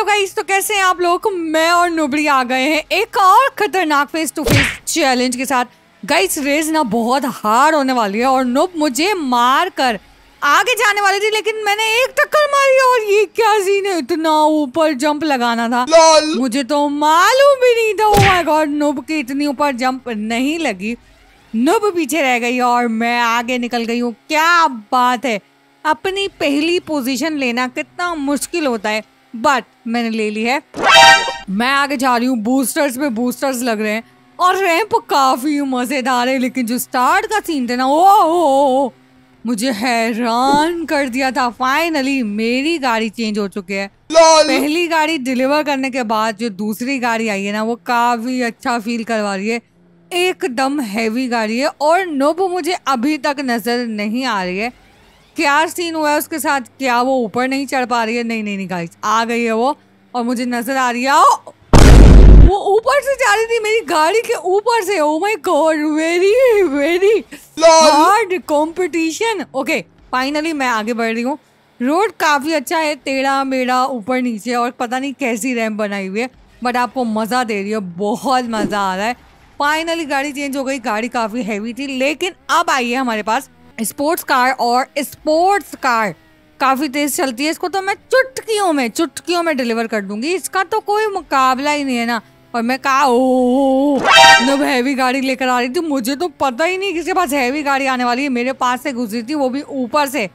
hello तो guys तो कैसे हैं आप लोग मैं और नुबड़ी आ गए हैं एक और खतरनाक फेस टू फेस चैलेंज के साथ गाइस रेस ना बहुत हार्ड होने वाली है और नुब मुझे मार कर आगे जाने वाली थी लेकिन मैंने एक टक्कर मारी और ये क्या सीन है इतना ऊपर जंप लगाना था मुझे तो मालूम भी नहीं था ओह माय गॉड नुब की इतनी ऊपर जंप नहीं लगी नुब पीछे रह गई और मैं आगे निकल गई हूँ क्या बात है अपनी पहली पोजीशन लेना कितना मुश्किल होता है बट मैंने ले ली है मैं आगे जा रही हूँ बूस्टर्स पे बूस्टर्स लग रहे हैं और रैंप काफी मजेदार है लेकिन जो स्टार्ट का सीन था ना ओ, ओ, मुझे हैरान कर दिया था फाइनली मेरी गाड़ी चेंज हो चुकी है पहली गाड़ी डिलीवर करने के बाद जो दूसरी गाड़ी आई है ना वो काफी अच्छा फील करवा रही है एकदम हैवी गाड़ी है और नोब मुझे अभी तक नजर नहीं आ रही है क्या सीन हुआ है उसके साथ क्या वो ऊपर नहीं चढ़ पा रही है नहीं नहीं नहीं गाइस आ गई है वो और मुझे नजर आ रही है वो ऊपर से जा रही थी मेरी गाड़ी के ऊपर से oh my god very very hard competition okay finally मैं आगे बढ़ रही हूँ रोड काफ़ी अच्छा है टेढ़ा मेढ़ा ऊपर नीचे और पता नहीं कैसी रैम बनाई हुई है बट आपको मज़ा दे रही है बहुत मज़ा आ रहा है फाइनली गाड़ी चेंज हो गई गाड़ी काफ़ी हैवी थी लेकिन अब आई है हमारे पास स्पोर्ट्स कार और स्पोर्ट्स कार काफ़ी तेज़ चलती है इसको तो मैं चुटकियों में चुटकियों में डिलीवर कर दूंगी इसका तो कोई मुकाबला ही नहीं है ना और मैं कहा जब हैवी गाड़ी लेकर आ रही थी मुझे तो पता ही नहीं किसके पास हैवी गाड़ी आने वाली है मेरे पास से गुजरी थी वो भी ऊपर से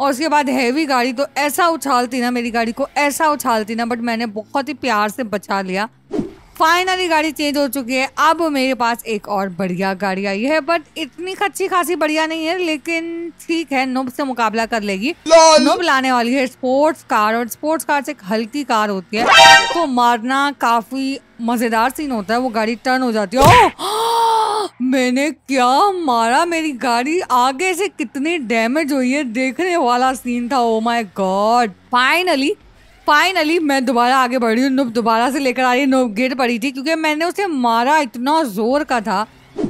और उसके बाद हैवी गाड़ी तो ऐसा उछालती ना मेरी गाड़ी को ऐसा उछालती ना बट मैंने बहुत ही प्यार से बचा लिया फाइनली गाड़ी चेंज हो चुकी है अब मेरे पास एक और बढ़िया गाड़ी आई है बट इतनी अच्छी खासी बढ़िया नहीं है लेकिन ठीक है नुब से मुकाबला कर लेगी नुब लाने वाली है स्पोर्ट्स कार और स्पोर्ट्स कार से एक हल्की कार होती है तो मारना काफी मजेदार सीन होता है वो गाड़ी टर्न हो जाती है ओ, मैंने क्या मारा मेरी गाड़ी आगे से कितनी डैमेज हुई है देखने वाला सीन था oh my god finally finally मैं दोबारा आगे बढ़ रही हूँ नोप दोबारा से लेकर आ रही नोप गिर पड़ी थी क्योंकि मैंने उसे मारा इतना ज़ोर का था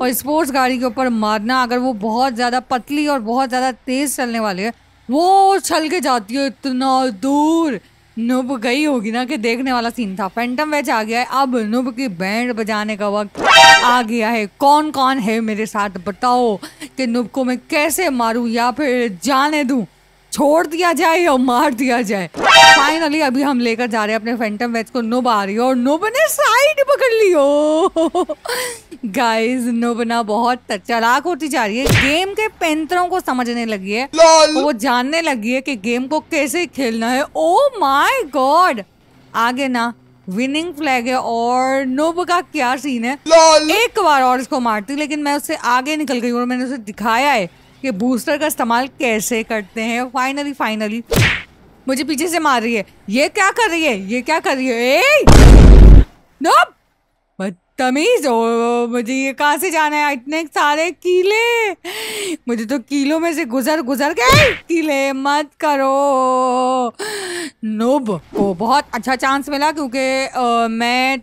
और स्पोर्ट्स गाड़ी के ऊपर मारना अगर वो बहुत ज़्यादा पतली और बहुत ज़्यादा तेज़ चलने वाली है वो छल के जाती है इतना दूर नुब गई होगी ना कि देखने वाला सीन था फैंटम वेज आ गया है अब नुब की बैंड बजाने का वक्त आ गया है कौन कौन है मेरे साथ बताओ कि नुब को मैं कैसे मारूं या फिर जाने दूं छोड़ दिया जाए या मार दिया जाए फाइनली अभी हम लेकर जा रहे हैं अपने फैंटम वेज को नोब आ रही हो और नोब ने साइड पकड़ ली हो गाइस नोबना बहुत चलाक होती जा रही है गेम के पेंतरों को समझने लगी है वो जानने लगी है कि गेम को कैसे खेलना है ओ माय गॉड आगे ना विनिंग फ्लैग है और नोब का क्या सीन है एक बार और इसको मारती लेकिन मैं उससे आगे निकल गई और मैंने उसे दिखाया है कि बूस्टर का इस्तेमाल कैसे करते हैं फाइनली फाइनली मुझे पीछे से मार रही है ये क्या कर रही है ये क्या कर रही है नो बदतमीज ओ मुझे ये कहाँ से जाना है इतने सारे कीले मुझे तो कीलों में से गुजर गुजर के कीले मत करो नोब ओ बहुत अच्छा चांस मिला क्योंकि मैं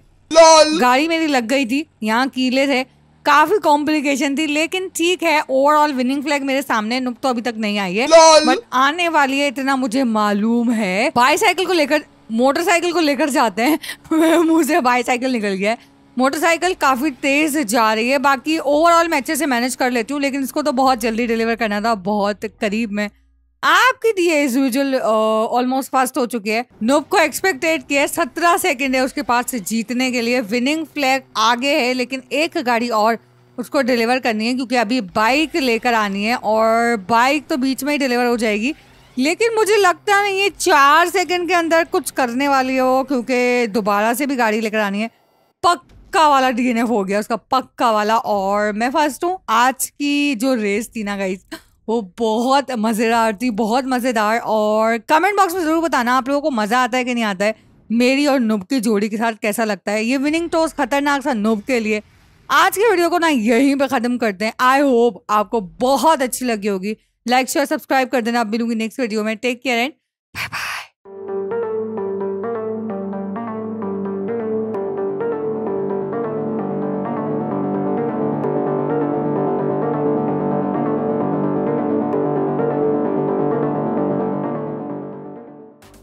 गाड़ी मेरी लग गई थी यहाँ कीले थे काफी कॉम्प्लिकेशन थी लेकिन ठीक है ओवरऑल विनिंग फ्लैग मेरे सामने नुक तो अभी तक नहीं आई है बट आने वाली है इतना मुझे मालूम है बाईसाइकिल को लेकर मोटरसाइकिल को लेकर जाते हैं मुझे बाईसाइकिल निकल गया है मोटरसाइकिल काफ़ी तेज़ जा रही है बाकी ओवरऑल मैं अच्छे से मैनेज कर लेती हूँ लेकिन इसको तो बहुत जल्दी डिलीवर करना था बहुत करीब में आपकी दी है इस विजुअल ऑलमोस्ट फास्ट हो चुकी है नोब को एक्सपेक्टेड किया है सत्रह सेकेंड है उसके पास से जीतने के लिए विनिंग फ्लैग आगे है लेकिन एक गाड़ी और उसको डिलीवर करनी है क्योंकि अभी बाइक लेकर आनी है और बाइक तो बीच में ही डिलीवर हो जाएगी लेकिन मुझे लगता नहीं है चार सेकंड के अंदर कुछ करने वाली है वो क्योंकि दोबारा से भी गाड़ी लेकर आनी है पक्का वाला डी हो गया उसका पक्का वाला और मैं फर्स्ट हूँ आज की जो रेस थी ना गाइस वो बहुत मज़ेदार थी बहुत मज़ेदार और कमेंट बॉक्स में ज़रूर बताना आप लोगों को मज़ा आता है कि नहीं आता है मेरी और नुब की जोड़ी के साथ कैसा लगता है ये विनिंग टॉस खतरनाक सा नुब के लिए आज की वीडियो को ना यहीं पे ख़त्म करते हैं आई होप आपको बहुत अच्छी लगी होगी लाइक शेयर सब्सक्राइब कर देना आप मिलूंगी नेक्स्ट वीडियो में take care and bye bye